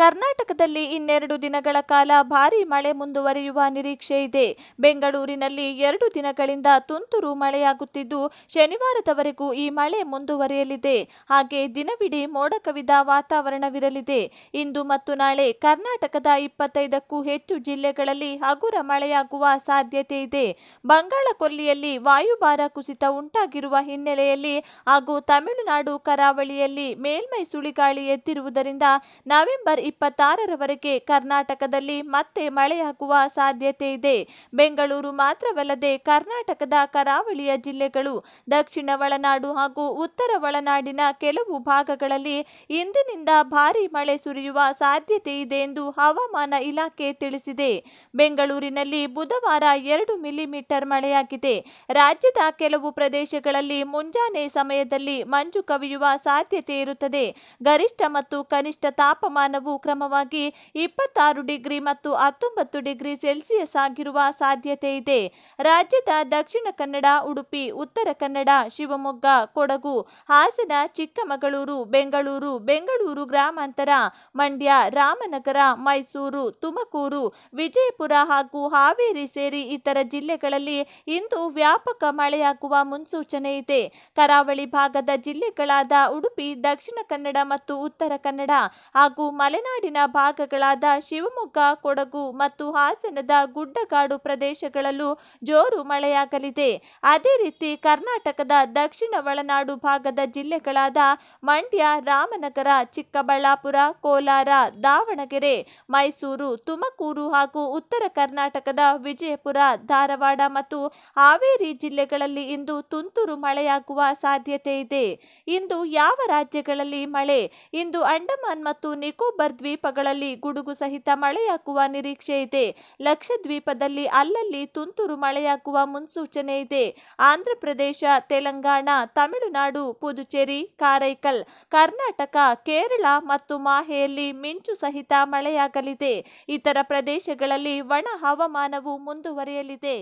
ಕರ್ನಾಟಕದಲ್ಲಿ ಇನ್ನೆರಡು ದಿನಗಳ ಕಾಲ ಭಾರೀ ಮಳೆ ಮುಂದುವರಿಯುವ ನಿರೀಕ್ಷೆ ಇದೆ ಬೆಂಗಳೂರಿನಲ್ಲಿ ಎರಡು ದಿನಗಳಿಂದ ತುಂತುರು ಮಳೆಯಾಗುತ್ತಿದ್ದು ಶನಿವಾರದವರೆಗೂ ಈ ಮಳೆ ಮುಂದುವರಿಯಲಿದೆ ಹಾಗೆ ದಿನವಿಡೀ ಮೋಡ ಕವಿದ ವಾತಾವರಣವಿರಲಿದೆ ಇಂದು ಮತ್ತು ನಾಳೆ ಕರ್ನಾಟಕದ ಇಪ್ಪತ್ತೈದಕ್ಕೂ ಹೆಚ್ಚು ಜಿಲ್ಲೆಗಳಲ್ಲಿ ಹಗುರ ಮಳೆಯಾಗುವ ಸಾಧ್ಯತೆ ಇದೆ ಬಂಗಾಳಕೊಲ್ಲಿಯಲ್ಲಿ ವಾಯುಭಾರ ಕುಸಿತ ಉಂಟಾಗಿರುವ ಹಿನ್ನೆಲೆಯಲ್ಲಿ ಹಾಗೂ ತಮಿಳುನಾಡು ಕರಾವಳಿಯಲ್ಲಿ ಮೇಲ್ಮೈ ಸುಳಿಗಾಳಿ ಎದ್ದಿರುವುದರಿಂದ ನವೆಂಬರ್ ಇಪ್ಪತ್ತಾರರವರೆಗೆ ಕರ್ನಾಟಕದಲ್ಲಿ ಮತ್ತೆ ಮಳೆಯಾಗುವ ಸಾಧ್ಯತೆ ಇದೆ ಬೆಂಗಳೂರು ಮಾತ್ರವಲ್ಲದೆ ಕರ್ನಾಟಕದ ಕರಾವಳಿಯ ಜಿಲ್ಲೆಗಳು ದಕ್ಷಿಣ ಒಳನಾಡು ಹಾಗೂ ಉತ್ತರ ಒಳನಾಡಿನ ಕೆಲವು ಭಾಗಗಳಲ್ಲಿ ಇಂದಿನಿಂದ ಭಾರೀ ಮಳೆ ಸುರಿಯುವ ಸಾಧ್ಯತೆ ಇದೆ ಎಂದು ಹವಾಮಾನ ಇಲಾಖೆ ತಿಳಿಸಿದೆ ಬೆಂಗಳೂರಿನಲ್ಲಿ ಬುಧವಾರ ಎರಡು ಮಿಲಿಮೀಟರ್ ಮಳೆಯಾಗಿದೆ ರಾಜ್ಯದ ಕೆಲವು ಪ್ರದೇಶಗಳಲ್ಲಿ ಮುಂಜಾನೆ ಸಮಯದಲ್ಲಿ ಮಂಜು ಕವಿಯುವ ಸಾಧ್ಯತೆ ಇರುತ್ತದೆ ಗರಿಷ್ಠ ಮತ್ತು ಕನಿಷ್ಠ ತಾಪಮಾನವು ಕ್ರಮವಾಗಿ ಇಪ್ಪತ್ತಾರು ಡಿಗ್ರಿ ಮತ್ತು ಹತ್ತೊಂಬತ್ತು ಡಿಗ್ರಿ ಸೆಲ್ಸಿಯಸ್ ಆಗಿರುವ ಸಾಧ್ಯತೆ ಇದೆ ರಾಜ್ಯದ ದಕ್ಷಿಣ ಕನ್ನಡ ಉಡುಪಿ ಉತ್ತರ ಕನ್ನಡ ಶಿವಮೊಗ್ಗ ಕೊಡಗು ಹಾಸನ ಚಿಕ್ಕಮಗಳೂರು ಬೆಂಗಳೂರು ಬೆಂಗಳೂರು ಗ್ರಾಮಾಂತರ ಮಂಡ್ಯ ರಾಮನಗರ ಮೈಸೂರು ತುಮಕೂರು ವಿಜಯಪುರ ಹಾಗೂ ಹಾವೇರಿ ಸೇರಿ ಇತರ ಜಿಲ್ಲೆಗಳಲ್ಲಿ ಇಂದು ವ್ಯಾಪಕ ಮಳೆಯಾಗುವ ಮುನ್ಸೂಚನೆ ಇದೆ ಕರಾವಳಿ ಭಾಗದ ಜಿಲ್ಲೆಗಳಾದ ಉಡುಪಿ ದಕ್ಷಿಣ ಕನ್ನಡ ಮತ್ತು ಉತ್ತರ ಕನ್ನಡ ಹಾಗೂ ಮಲೆ ಮಲೆನಾಡಿನ ಭಾಗಗಳಾದ ಶಿವಮೊಗ್ಗ ಕೊಡಗು ಮತ್ತು ಹಾಸನದ ಗುಡ್ಡಗಾಡು ಪ್ರದೇಶಗಳಲ್ಲೂ ಜೋರು ಮಳೆಯಾಗಲಿದೆ ಅದೇ ರೀತಿ ಕರ್ನಾಟಕದ ದಕ್ಷಿಣ ಒಳನಾಡು ಭಾಗದ ಜಿಲ್ಲೆಗಳಾದ ಮಂಡ್ಯ ರಾಮನಗರ ಚಿಕ್ಕಬಳ್ಳಾಪುರ ಕೋಲಾರ ದಾವಣಗೆರೆ ಮೈಸೂರು ತುಮಕೂರು ಹಾಗೂ ಉತ್ತರ ಕರ್ನಾಟಕದ ವಿಜಯಪುರ ಧಾರವಾಡ ಮತ್ತು ಹಾವೇರಿ ಜಿಲ್ಲೆಗಳಲ್ಲಿ ಇಂದು ತುಂತುರು ಮಳೆಯಾಗುವ ಸಾಧ್ಯತೆ ಇದೆ ಇಂದು ಯಾವ ರಾಜ್ಯಗಳಲ್ಲಿ ಮಳೆ ಇಂದು ಅಂಡಮಾನ್ ಮತ್ತು ನಿಕೋಬಾರ್ ದ್ವೀಪಗಳಲ್ಲಿ ಗುಡುಗು ಸಹಿತ ಮಳೆಯಾಗುವ ನಿರೀಕ್ಷೆ ಇದೆ ಲಕ್ಷದ್ವೀಪದಲ್ಲಿ ಅಲ್ಲಲ್ಲಿ ತುಂತುರು ಮಳೆಯಾಗುವ ಮುನ್ಸೂಚನೆ ಇದೆ ಆಂಧ್ರಪ್ರದೇಶ ತೆಲಂಗಾಣ ತಮಿಳುನಾಡು ಪುದುಚೇರಿ ಕಾರೈಕಲ್ ಕರ್ನಾಟಕ ಕೇರಳ ಮತ್ತು ಮಾಹೆಯಲ್ಲಿ ಮಿಂಚು ಸಹಿತ ಮಳೆಯಾಗಲಿದೆ ಇತರ ಪ್ರದೇಶಗಳಲ್ಲಿ ಒಣ ಹವಾಮಾನವು ಮುಂದುವರಿಯಲಿದೆ